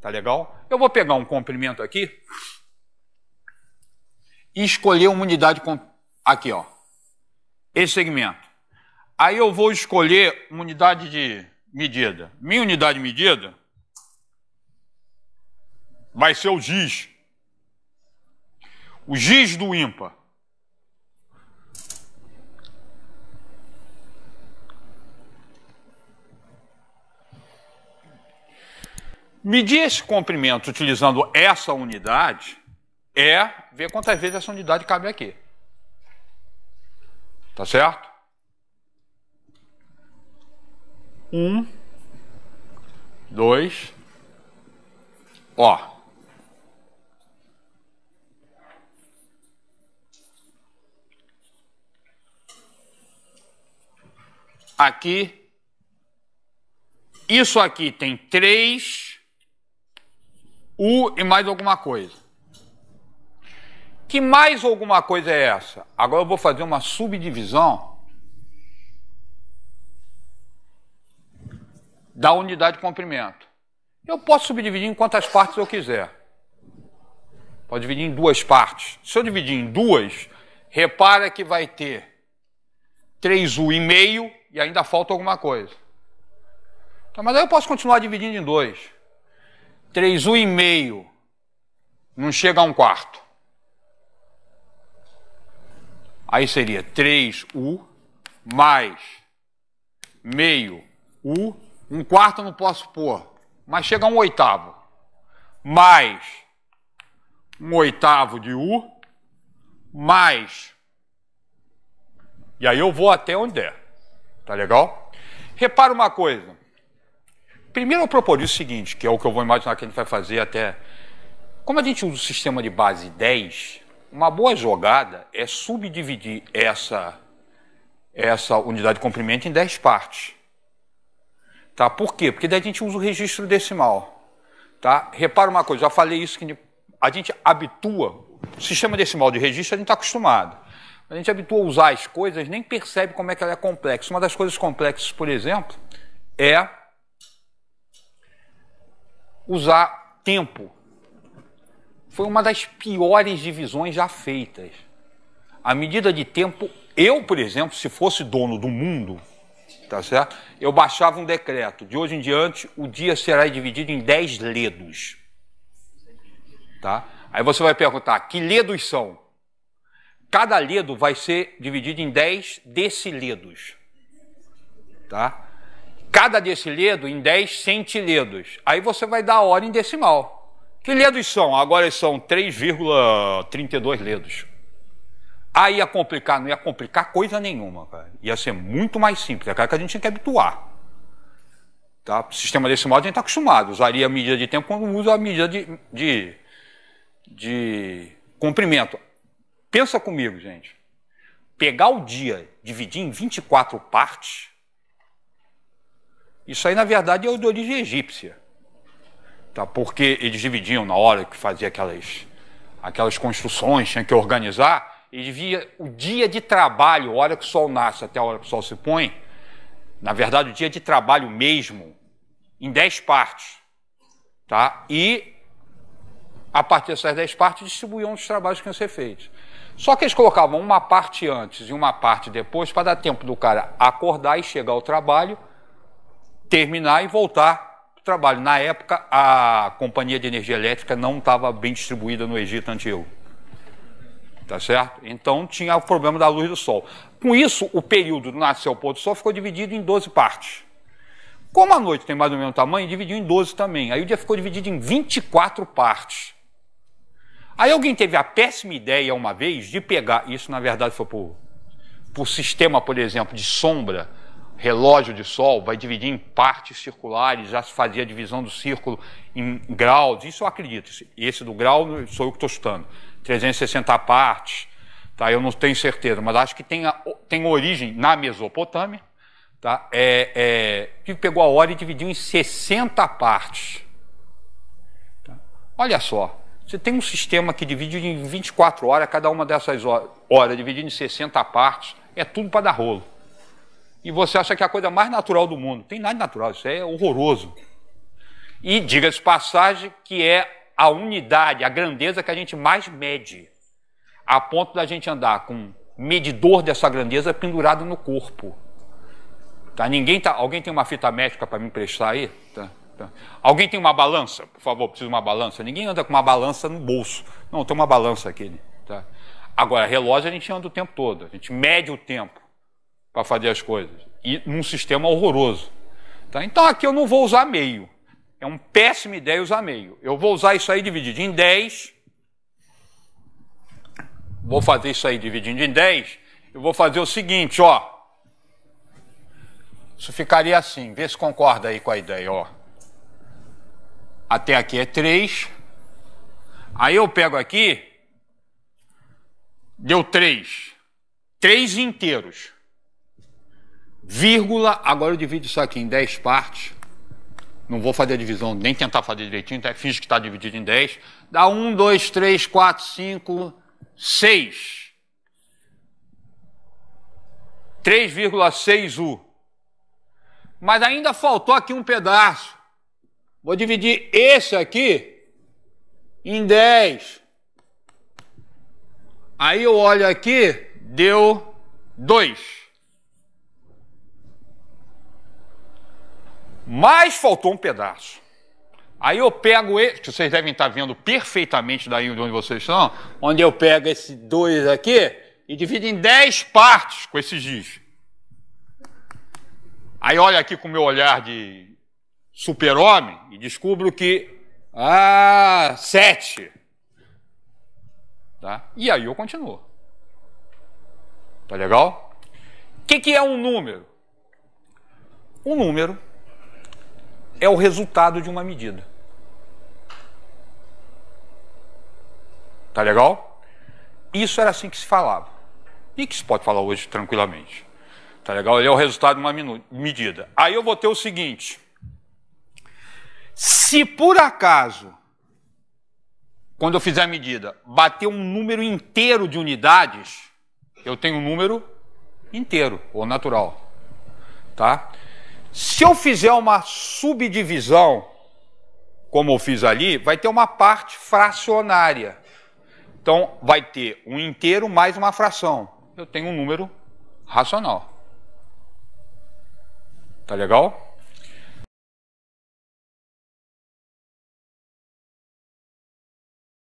Tá legal? Eu vou pegar um comprimento aqui e escolher uma unidade com... aqui, ó. Esse segmento. Aí eu vou escolher uma unidade de medida. Minha unidade de medida vai ser o giz. O giz do ímpar. Medir esse comprimento utilizando essa unidade é ver quantas vezes essa unidade cabe aqui. Tá certo? Um, dois, ó. Aqui, isso aqui tem três U e mais alguma coisa. Que mais alguma coisa é essa? Agora eu vou fazer uma subdivisão da unidade de comprimento. Eu posso subdividir em quantas partes eu quiser. Pode dividir em duas partes. Se eu dividir em duas, repara que vai ter 3U e meio e ainda falta alguma coisa. Então, mas aí eu posso continuar dividindo em dois. 3, 1,5. Não chega a um quarto. Aí seria 3U mais meio U. Um quarto não posso pôr, mas chega a um oitavo. Mais um oitavo de U, mais. E aí eu vou até onde der. Tá legal? Repara uma coisa primeiro eu proponho o seguinte, que é o que eu vou imaginar que a gente vai fazer até. Como a gente usa o sistema de base 10, uma boa jogada é subdividir essa, essa unidade de comprimento em 10 partes. Tá? Por quê? Porque daí a gente usa o registro decimal. Tá? Repara uma coisa, já falei isso que a gente habitua, o sistema decimal de registro a gente está acostumado. A gente habitua a usar as coisas, nem percebe como é que ela é complexa. Uma das coisas complexas, por exemplo, é usar tempo. Foi uma das piores divisões já feitas. A medida de tempo, eu, por exemplo, se fosse dono do mundo, tá certo? Eu baixava um decreto. De hoje em diante, o dia será dividido em 10 ledos. Tá? Aí você vai perguntar: que ledos são? Cada ledo vai ser dividido em 10 deciledos. Tá? cada ledo em 10 centiledos. Aí você vai dar a hora em decimal. Que ledos são? Agora são 3,32 ledos. Aí ia complicar, não ia complicar coisa nenhuma, cara. Ia ser muito mais simples, é cara que a gente tinha que habituar. Tá? O sistema decimal a gente está acostumado. Usaria a medida de tempo quando usa a medida de, de, de comprimento. Pensa comigo, gente. Pegar o dia, dividir em 24 partes, isso aí, na verdade, é de origem egípcia. Tá? Porque eles dividiam na hora que fazia aquelas, aquelas construções, tinha que organizar, e via o dia de trabalho, a hora que o sol nasce até a hora que o sol se põe, na verdade, o dia de trabalho mesmo, em dez partes. Tá? E, a partir dessas dez partes, distribuíam os trabalhos que iam ser feitos. Só que eles colocavam uma parte antes e uma parte depois para dar tempo do cara acordar e chegar ao trabalho terminar e voltar para o trabalho. Na época, a companhia de energia elétrica não estava bem distribuída no Egito Antigo. Tá certo? Então tinha o problema da luz do sol. Com isso, o período do nascer ao pôr do sol ficou dividido em 12 partes. Como a noite tem mais ou menos tamanho, dividiu em 12 também. Aí o dia ficou dividido em 24 partes. Aí alguém teve a péssima ideia uma vez de pegar, isso na verdade foi por, por sistema, por exemplo, de sombra, relógio de sol, vai dividir em partes circulares, já se fazia a divisão do círculo em graus, isso eu acredito. Esse do grau sou eu que estou chutando. 360 partes, tá? eu não tenho certeza, mas acho que tem, a, tem origem na Mesopotâmia, tá? é, é, que pegou a hora e dividiu em 60 partes. Tá? Olha só, você tem um sistema que divide em 24 horas, cada uma dessas horas, hora dividido em 60 partes, é tudo para dar rolo e você acha que é a coisa mais natural do mundo. Tem nada de natural, isso é horroroso. E diga-se passagem que é a unidade, a grandeza que a gente mais mede, a ponto da gente andar com um medidor dessa grandeza pendurado no corpo. Tá? Ninguém tá, alguém tem uma fita métrica para me emprestar aí? Tá, tá. Alguém tem uma balança? Por favor, preciso de uma balança. Ninguém anda com uma balança no bolso. Não, tem uma balança aqui. Né? Tá? Agora, relógio a gente anda o tempo todo, a gente mede o tempo para fazer as coisas. E num sistema horroroso. Tá? Então aqui eu não vou usar meio. É uma péssima ideia usar meio. Eu vou usar isso aí dividido em 10. Vou fazer isso aí dividindo em 10. Eu vou fazer o seguinte, ó. Isso ficaria assim. Vê se concorda aí com a ideia, ó. Até aqui é 3. Aí eu pego aqui. Deu 3. 3 inteiros vírgula, agora eu divido isso aqui em 10 partes. Não vou fazer a divisão, nem tentar fazer direitinho, até então finge que está dividido em 10. Dá 1, 2, 3, 4, 5, 6. 3,6U. Mas ainda faltou aqui um pedaço. Vou dividir esse aqui em 10. Aí eu olho aqui, deu 2. Mas faltou um pedaço. Aí eu pego esse, que vocês devem estar vendo perfeitamente daí de onde vocês estão, onde eu pego esse 2 aqui e divido em 10 partes com esse giz. Aí olho aqui com o meu olhar de super-homem e descubro que, ah, 7. Tá? E aí eu continuo. Tá legal? O que, que é um número? Um número é o resultado de uma medida. Tá legal? Isso era assim que se falava. E que se pode falar hoje tranquilamente. Tá legal? Ele é o resultado de uma medida. Aí eu vou ter o seguinte: se por acaso, quando eu fizer a medida, bater um número inteiro de unidades, eu tenho um número inteiro ou natural, tá? Se eu fizer uma subdivisão, como eu fiz ali, vai ter uma parte fracionária. Então, vai ter um inteiro mais uma fração. Eu tenho um número racional. Tá legal?